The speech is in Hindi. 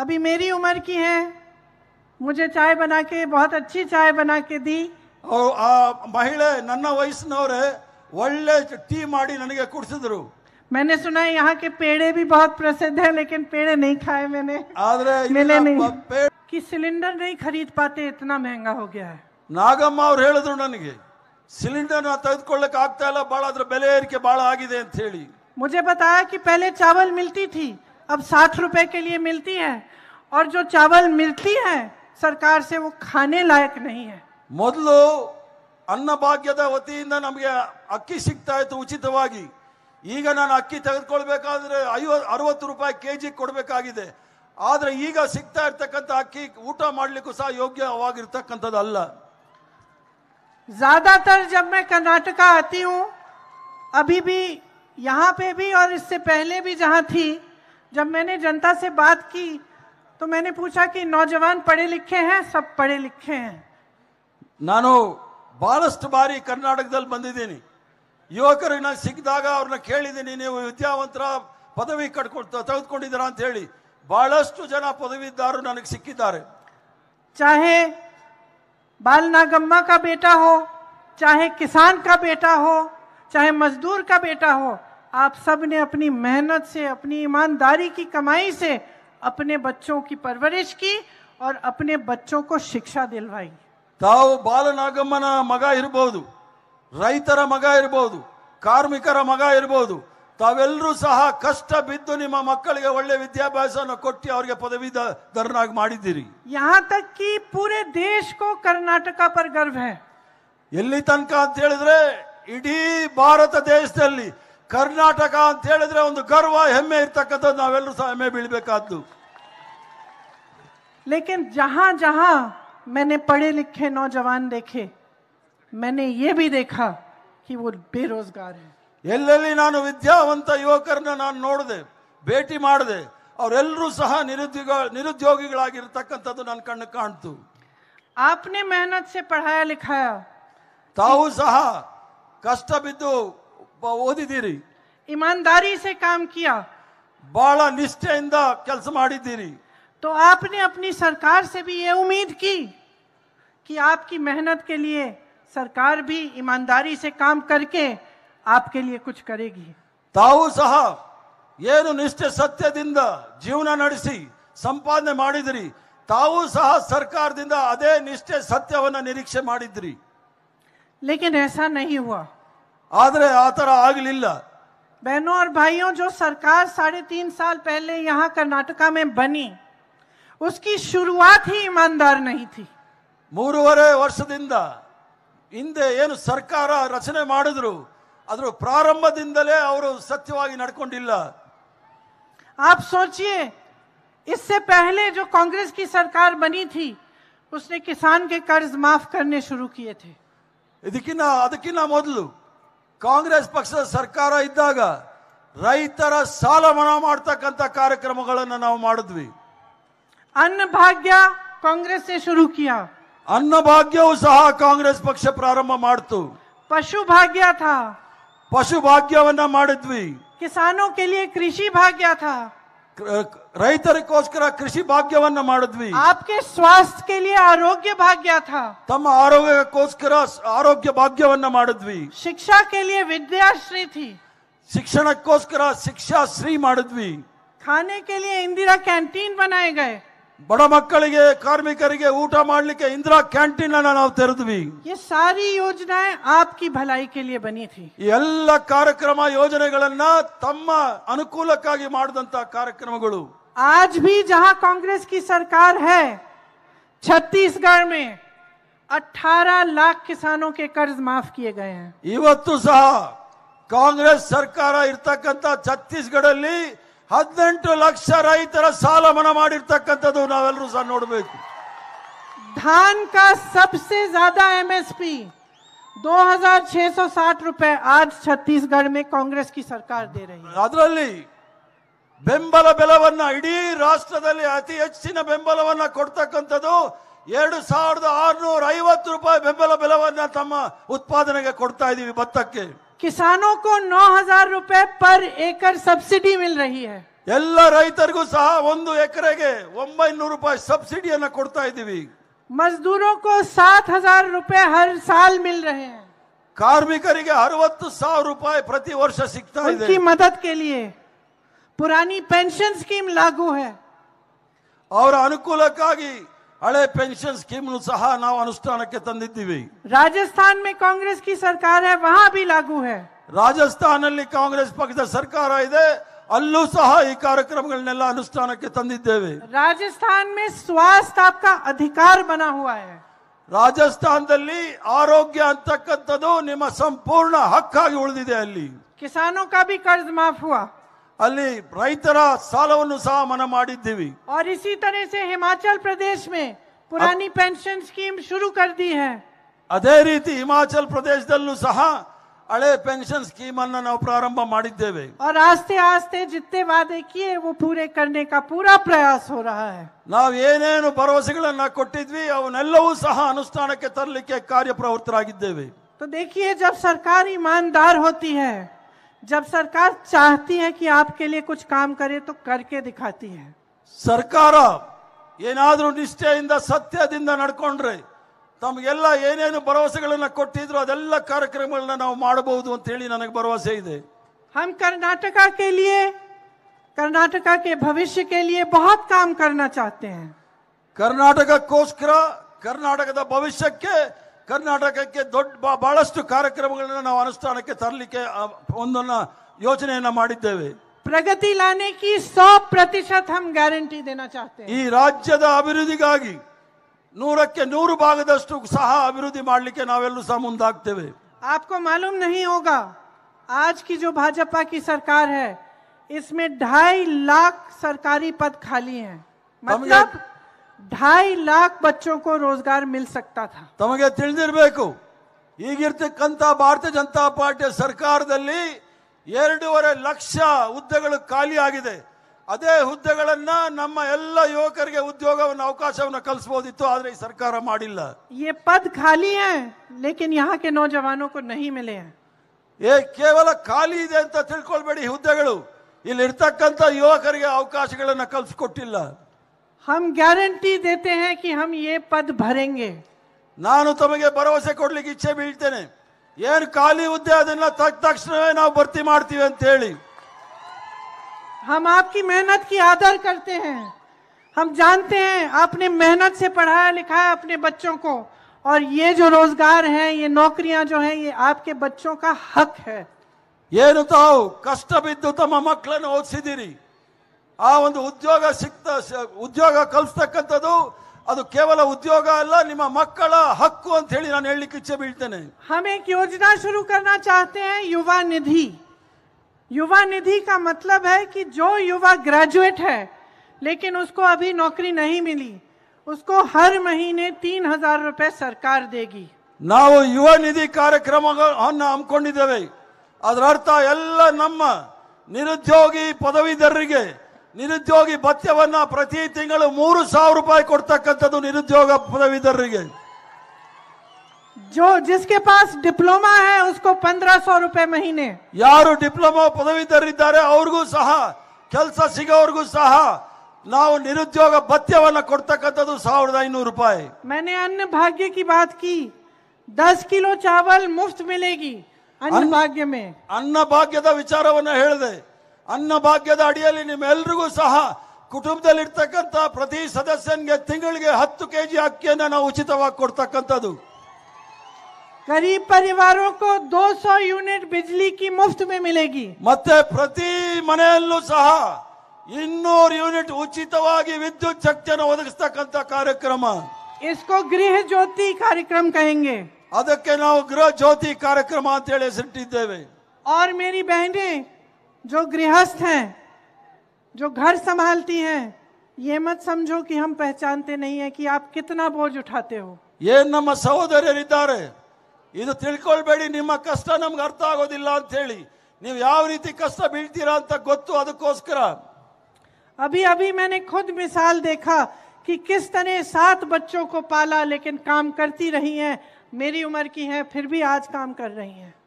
अभी मेरी उम्र की है मुझे चाय बना के बहुत अच्छी चाय बना के दी और महिला नन्ना वे टी ಟೀ ಮಾಡಿ मैंने सुना है यहाँ के पेड़े भी बहुत प्रसिद्ध है लेकिन पेड़े नहीं खाए मैंने मिले नहीं कि सिलेंडर नहीं खरीद पाते इतना महंगा हो गया है नागम्मा और ಹೇಳಿದ್ರು ನನಗೆ ಸಿಲಿಂಡರ್ ತೆಗೆದುಕೊಳ್ಳಕ್ಕೆ ಆಗ್ತಾ ಇಲ್ಲ ಬಹಳ ಅದ್ರ बड़ा ಏರಿಕೆ ಬಹಳ मुझे बताया कि पहले चावल मिलती थी अब सात रुपए के लिए मिलती है और जो चावल मिलती है सरकार से वो खाने लायक नहीं है मदद अन्नभाग्य वत अक्ता उचित अक् तक अरवत् रूपये के जी को अखी ऊटू सह योग्यवाल ज्यादातर जब मैं कर्नाटका आती हूँ अभी भी यहाँ पे भी और इससे पहले भी जहाँ थी जब मैंने जनता से बात की तो मैंने पूछा कि नौजवान पढ़े लिखे हैं सब पढ़े लिखे हैं नानो बहुत बारी कर्नाटक दल बंदी युवक ना पदवी कटको तकरा अंत बहुत जन पदवीदार नन चाहे बाल नागम्मा का बेटा हो चाहे किसान का बेटा हो चाहे मजदूर का बेटा हो आप सब ने अपनी मेहनत से अपनी ईमानदारी की कमाई से अपने बच्चों की परवरिश की और अपने बच्चों को शिक्षा दिलवाई ताव बाल नगम मग इन रईतर मग इन कार्मिकर मग इबू तवेलू सह कष्ट बु नि मकलिए वे विद्याभ्यास को पदवीधरनी यहाँ तक कि पूरे देश को कर्नाटक पर गर्व है तनक अंतर इडी भारत देश ಕರ್ನಾಟಕ ಅಂತ ಹೇಳಿದ್ರೆ ಒಂದು ಗರ್ವ ಹೆಮ್ಮೆ ಇರ್ತಕ್ಕಂಥದ್ದು ನಾವೆಲ್ಲರೂ ಸಹ ಹೆಮ್ಮೆ ಬೀಳ್ಬೇಕಾದ್ದು ಲೇಕಿನ್ ಜಹಾ ಜಹಾ मैंने ಪಡೆ ಲಿಖೆ ನೌಜವಾನ್ ದೇಖೆ ಮನೆ ಏ ಬಿ ದೇಖಾ ಕಿ ವೋ बेरोजगार ಎಲ್ಲೆಲ್ಲಿ ನಾನು ವಿದ್ಯಾವಂತ ಯುವಕರನ್ನ ನಾನು ನೋಡಿದೆ ಭೇಟಿ ಮಾಡಿದೆ ಅವರೆಲ್ಲರೂ ಸಹ ನಿರುದ್ಯೋಗ ನಿರುದ್ಯೋಗಿಗಳಾಗಿರ್ತಕ್ಕಂಥದ್ದು ನನ್ನ ಕಣ್ಣು ಕಾಣ್ತು ಆಪ್ನೆ ಮೆಹನತ್ ಸೆ पढ़ाया ಲಿಖಾಯ ತಾವು ಸಹ ಕಷ್ಟ ಬಿದ್ದು ಓದಿದ್ದೀರಿ ईमानदारी से काम किया ಬಹಳ ನಿಷ್ಠೆಯಿಂದ ಕೆಲಸ ಮಾಡಿದ್ದೀರಿ तो आपने अपनी सरकार से भी ये उम्मीद की कि आपकी मेहनत के लिए सरकार भी ईमानदारी से काम करके आपके लिए कुछ करेगी ತಾವು ಸಹ ಏನು ನಿಷ್ಠೆ ಸತ್ಯದಿಂದ ಜೀವನ ನಡೆಸಿ ಸಂಪಾದನೆ ಮಾಡಿದಿರಿ ತಾವು ಸಹ ಸರ್ಕಾರದಿಂದ ಅದೇ ನಿಷ್ಠೆ ಸತ್ಯವನ್ನ ನಿರೀಕ್ಷೆ ಮಾಡಿದ್ರಿ लेकिन ऐसा नहीं हुआ ಆದರೆ ಆ ಥರ बहनों और भाइयों जो सरकार साढ़े तीन साल पहले यहाँ कर्नाटका में बनी उसकी शुरुआत ही ईमानदार नहीं थी ಮೂರುವರೆ ವರ್ಷದಿಂದ ಹಿಂದೆ ಏನು ಸರ್ಕಾರ ರಚನೆ ಮಾಡಿದ್ರು ಅದರ ಪ್ರಾರಂಭದಿಂದಲೇ ಅವರು ಸತ್ಯವಾಗಿ आप सोचिए इससे पहले जो कांग्रेस की सरकार बनी थी उसने किसान के कर्ज माफ करने शुरू किए थे ಇದಕ್ಕಿನ್ನ ಅದಕ್ಕಿನ್ನ ಕಾಂಗ್ರೆಸ್ ಪಕ್ಷದ ಸರ್ಕಾರ ಇದ್ದಾಗ ರೈತರ ಸಾಲ ಮನ್ನಾ ಮಾಡತಕ್ಕಂತ ಕಾರ್ಯಕ್ರಮಗಳನ್ನು ನಾವು ಮಾಡ್ದ್ವಿ ಅನ್ನಭಾಗ್ಯ ಕಾಂಗ್ರೆಸ್ ಸೇ ಶುರು ಕಿಯಾ ಅನ್ನಭಾಗ್ಯ ಸಹ ಕಾಂಗ್ರೆಸ್ ಪಕ್ಷ ಪ್ರಾರಂಭ ಮಾಡಿತು ಪಶುಭಾಗ್ಯ تھا ಪಶುಭಾಗ್ಯವನ್ನ ಮಾಡ್ದ್ವಿ ಕಿಸಾನೋ ಕೇಲಿಯ ಕೃಷಿ ಭಾಗ್ಯ تھا ರೈತರಿಗೋಸ್ಕರ ಕೃಷಿ ಭಾಗ್ಯವನ್ನ ಮಾಡಿದ್ವಿ आपके स्वास्थ्य के लिए आरोग्य भाग्य था ತಮ್ಮ ಆರೋಗ್ಯಕ್ಕೋಸ್ಕರ ಆರೋಗ್ಯ ಭಾಗ್ಯವನ್ನ ಮಾಡಿದ್ವಿ शिक्षा के लिए विद्याश्री थी ಶಿಕ್ಷಣಕ್ಕೋಸ್ಕರ ಶಿಕ್ಷಾಶ್ರೀ ಮಾಡಿದ್ವಿ खाने के लिए इंदिरा कैंटीन बनाए गए बड़ा मक्कलिके कारमिकरगे ಊಟ ಮಾಡಲಿಕ್ಕೆ ಇಂದ್ರ ಕ್ಯಾಂಟಿನ್ ಅನ್ನು ನಾವು ತೆರೆದ್ವಿ ಈ ساری ಯೋಜನೆ ಆಪಕಿ ಭಲೈಕೆ ಕೇಳಿ ಬನಿತಿ ಈ ಅಲ್ಲ ಕಾರ್ಯಕ್ರಮ ಯೋಜನೆಗಳನ್ನ ತಮ್ಮ ಅನುಕೂಲಕ್ಕಾಗಿ ಮಾಡದಂತ ಕಾರ್ಯಕ್ರಮಗಳು આજವಿ जहा ಕಾಂಗ್ರೆಸ್ ಕಿ ಸರ್ಕಾರ ಹೈ छत्तीसगढ़ ಮೇ 18 ಲಕ್ಷ ಕಿಸಾನೋಕೆ ಕರಜ್ ಮಾಫ್ ಕಿಯೇ ಗಯೆ ಈವತ್ತು ಸಹ ಕಾಂಗ್ರೆಸ್ ಸರ್ಕಾರ ಇರತಕ್ಕಂತ छत्तीसगढ़ಲಿ 18 ಲಕ್ಷ ರೈತರ ಸಾಲಮನ ಮಾಡಿದತಕ್ಕಂತದು ನಾವೆಲ್ಲರೂ ಸಹ ನೋಡಬೇಕು धान का सबसे ज्यादा एमएसपी 2660 ರೂಪಾಯಿ आज छत्तीसगढ़ में कांग्रेस की सरकार दे रही है ಬೆಂಬಲ ಬೆಲವನ್ನ ಇಲ್ಲಿ ರಾಷ್ಟ್ರದಲ್ಲಿ ಅತಿ ಹೆಚ್ಚಿನ ಬೆಂಬಲವನ್ನ ಕೊಡತಕ್ಕಂತದು 2650 ರೂಪಾಯಿ ಬೆಂಬಲ ಬೆಲವನ್ನ ತಮ್ಮ ಉತ್ಪಾದನೆಗೆ ಕೊಡ್ತಾ ಇದೀವಿ ಬತ್ತಕ್ಕೆ किसानों को नौ हजार रूपए पर एकड़ सब्सिडी मिल रही है सब्सिडी को मजदूरों को सात हजार रूपए हर साल मिल रहे हैं कार्मिक रूपए प्रति वर्ष सीखता है मदद के लिए पुरानी पेंशन स्कीम लागू है और अनुकूल का ಹಳೆ ಪೆನ್ಷನ್ ಸ್ಕೀಮ್ ನ ಸಹ ನಾವು ಅನುಷ್ಠಾನಕ್ಕೆ ತಂದಿದ್ದೀವಿ ರಾಜಸ್ಥಾನ್ ಮೇ ಕಾಂಗ್ರೆಸ್ ಕಿ ಸರ್ಕಾರ ಹ ವಹಾ ಬಿ ಲಗುವ ಹ ರಾಜಸ್ಥಾನಲ್ಲಿ ಕಾಂಗ್ರೆಸ್ ಪಕ್ಷದ ಸರ್ಕಾರ ಇದೆ ಅಲ್ಲೂ ಸಹ ಈ ಕಾರ್ಯಕ್ರಮಗಳನ್ನೆಲ್ಲ ಅನುಷ್ಠಾನಕ್ಕೆ ತಂದಿದ್ದೇವೆ ರಾಜಸ್ಥಾನ್ ಮೇ ಸ್ವಸ್ಥ್ ಆಪ್ಕಾ ಅಧಿಕಾರ ಬನ ಹುವಾ ಹೈ ರಾಜಸ್ಥಾನದಲ್ಲಿ ಆರೋಗ್ಯ ಅಂತಕಂತದು ನಿಮ್ಮ ಸಂಪೂರ್ಣ ಹಕ್ಕಾಗಿ ಉಳಿದಿದೆ ಅಲ್ಲಿ ಕಿಸಾನೋ ಕಾ ಬಿ ಕರ್ಜ್ ಮಾಫ್ ಹುವಾ अली साल सह मना और इसी तरह से हिमाचल प्रदेश में पुरानी पेंशन स्कीम शुरू कर दी है अदे रीति हिमाचल प्रदेश दलू सह अड़े पेंशन स्कीम ना प्रारंभ मे और आस्ते आस्ते जितने वादे किए वो पूरे करने का पूरा प्रयास हो रहा है ना भरोसे अवनेलू सह अनुष्ठान के तरली के कार्य प्रवृत्तर आगे तो देखिए जब सरकार ईमानदार होती है जब सरकार चाहती है कि आपके लिए कुछ काम करे तो करके दिखाती है सरकार ऐनादरू निष्ठा सत्यदिंद नडकोंड्रे तमगेल्ला अंत हेळि भरोसे हम कर्नाटका के लिए कर्नाटका के भविष्य के लिए बहुत काम करना चाहते हैं कर्नाटक कोस्कर कर्नाटक भविष्य के कर्नाटक के दुड बहुत कार्यक्रम अनुष्ठान तरली योजन प्रगति लाने की सौ प्रतिशत हम ग्यारंटी देना चाहते हैं राज्य अभिवृद्धि नूर के नूर भाग सह अभिवृद्धि नावे सह मुंदाते आपको मालूम नहीं होगा आज की जो भाजपा की सरकार है इसमें ढाई लाख सरकारी पद खाली है मतलब ढाई लाख बच्चों ರೋಜ್ಗಾರ್ रोजगार ತಮಗೆ ತಿಳಿದಿರಬೇಕು ಈಗಿರ್ತಕ್ಕಂಥ ಭಾರತೀಯ ಜನತಾ ಪಾರ್ಟಿ ಸರ್ಕಾರದಲ್ಲಿ ಎರಡೂವರೆ ಲಕ್ಷ ಹುದ್ದೆಗಳು ಖಾಲಿ ಆಗಿದೆ ಅದೇ ಹುದ್ದೆಗಳನ್ನ ನಮ್ಮ ಎಲ್ಲ ಯುವಕರಿಗೆ ಉದ್ಯೋಗವನ್ನು ಅವಕಾಶವನ್ನು ಕಲ್ಸ್ಬೋದಿತ್ತು ಆದ್ರೆ ಈ ಸರ್ಕಾರ ಮಾಡಿಲ್ಲ ಈ ಪದ ಖಾಲಿ ಲೇಕಿನ್ ಯಾಕೆ यहाँ ಏ ಕೇವಲ ಖಾಲಿ ಇದೆ ಅಂತ ತಿಳ್ಕೊಳ್ಬೇಡಿ ಈ ಹುದ್ದೆಗಳು ಇಲ್ಲಿ ಯುವಕರಿಗೆ ಅವಕಾಶಗಳನ್ನು ಕೊಟ್ಟಿಲ್ಲ हम गारंटी देते हैं कि हम ये पद भरेंगे नानु ತಮಗೆ ಭರವಸೆ ಕೊಡ್ಲಿಕ್ಕೆ ಇಚ್ಛೆ ಬೀಳ್ತೇನೆ ಏನ್ ಖಾಲಿ ಹುದ್ದೆ ಅದನ್ನ तक ना भर्ती मातीव अंत हम आपकी मेहनत की आदर करते हैं हम जानते हैं आपने मेहनत से पढ़ाया लिखाया अपने बच्चों को और ये जो रोजगार है ये नौकरियां जो है ये आपके बच्चों का हक है ये तो कष्ट बिंदु ತಮ್ಮ ಮಕ್ಕಳನ್ನು ಓದಿಸಿದಿರಿ ಆ ಒಂದು ಉದ್ಯೋಗ ಸict ಉದ್ಯೋಗ ಕಲ್ಪಿಸತಕ್ಕಂತದು ಅದು ಕೇವಲ ಉದ್ಯೋಗ ಅಲ್ಲ ನಿಮ್ಮ ಮಕ್ಕಳ ಹಕ್ಕು ಅಂತ ಹೇಳಿ ನಾನು ಹೇಳಲಿಕ್ಕೆ ಇಚ್ಛೆ ಬಿಳ್ತೇನೆ ಹమే ಕಿಯೋಜನಾ ಶುರು کرنا چاہتے ہیں ಯುವ ನಿಧಿ ಯುವ ನಿಧಿ ಕಾ ಮತ್ಲಬ್ ಹೈ ಕಿ ಜೋ ಯುವ ग्रेजुएट ಹೈ ಲೇಕಿನ್ ಉಸ್ಕೋ ابھی ನೌಕರಿ ನಹೀ ಮಿಲಿ ಉಸ್ಕೋ ہر مہینے 3000 ರೂಪಾಯಿ ಸರ್ಕಾರ ದೇಗಿ ನಾ ಯುವ ನಿಧಿ ಕಾರ್ಯಕ್ರಮಗಳನ್ನ ಅಮ್ಮಿಕೊಂಡಿದ್ದೇವೆ ಅದರರ್ಥ ಎಲ್ಲ ನಮ್ಮ ನಿರುದ್ಯೋಗಿ ಪದವಿಧರರಿಗೆ निरुद्योगी भत्व प्रति तिंग रूपये को निरुद्योग पदवीधर के जो जिसके पास डिप्लोमा है उसको पंद्रह सौ रूपये महीने यार डिप्लोमा पदवीधर और सह केसू सह ना निरुद्योग भत्व को सविदूर रूपये मैंने अन्न भाग्य की बात की दस किलो चावल मुफ्त मिलेगी अन्न भाग्य में अन्न भाग्य विचारवे ಅನ್ನ ಭಾಗ್ಯದ ಅಡಿಯಲ್ಲಿ ನಿಮ್ಮೆಲ್ಲರಗೂ ಸಹ ಕುಟುಂಬದಲ್ಲಿ ಇರತಕ್ಕಂತ ಪ್ರತಿ ಸದಸ್ಯನಿಗೆ ತಿಂಗಳಿಗೆ 10 ಕೆಜಿ ಅಕ್ಕಿಯನ್ನು ನಾವು ಊಚಿತವಾಗಿ ಕೊಡ್ತಕ್ಕಂತದು ಕನಿಷ್ಠ ಪರಿವಾರೋಕು 200 ಯೂನಿಟ್ ವಿದ್ಯುತ್ಿ ಕಿ ಮುफ्त ಮೇ ಸಿಗೇಗಿ ಮತ್ತೆ ಪ್ರತಿ ಮನೆಯಲ್ಲೂ ಸಹ 200 ಯೂನಿಟ್ ಊಚಿತವಾಗಿ ವಿದ್ಯುತ್ ಶಕ್ತನ ಒದಗತಕ್ಕಂತ ಕಾರ್ಯಕ್ರಮ इसको गृह ज्योति कार्यक्रम कहेंगे अदर के नाव गृह ज्योति कार्यक्रम ಅಂತ ಹೇಳಿ ಸೆಟ್ ಇದ್ದೇವೆ আর ಮೇನಿ بہنے जो गृहस्थ हैं जो घर संभालती हैं ये मत समझो कि हम पहचानते नहीं है कि आप कितना बोझ उठाते हो ये नम ಸಹೋದರರಿದ್ದಾರೆ ಇದು ತಿಳ್ಕೊಳ್ಬೇಡಿ ನಿಮ್ಮ ಕಷ್ಟ ನಮ್ಗೆ ಅರ್ಥ ಆಗೋದಿಲ್ಲ अभी अभी मैंने खुद मिसाल देखा कि किस तरह सात बच्चों को पाला लेकिन काम करती रही हैं मेरी उम्र की हैं फिर भी आज काम कर रही हैं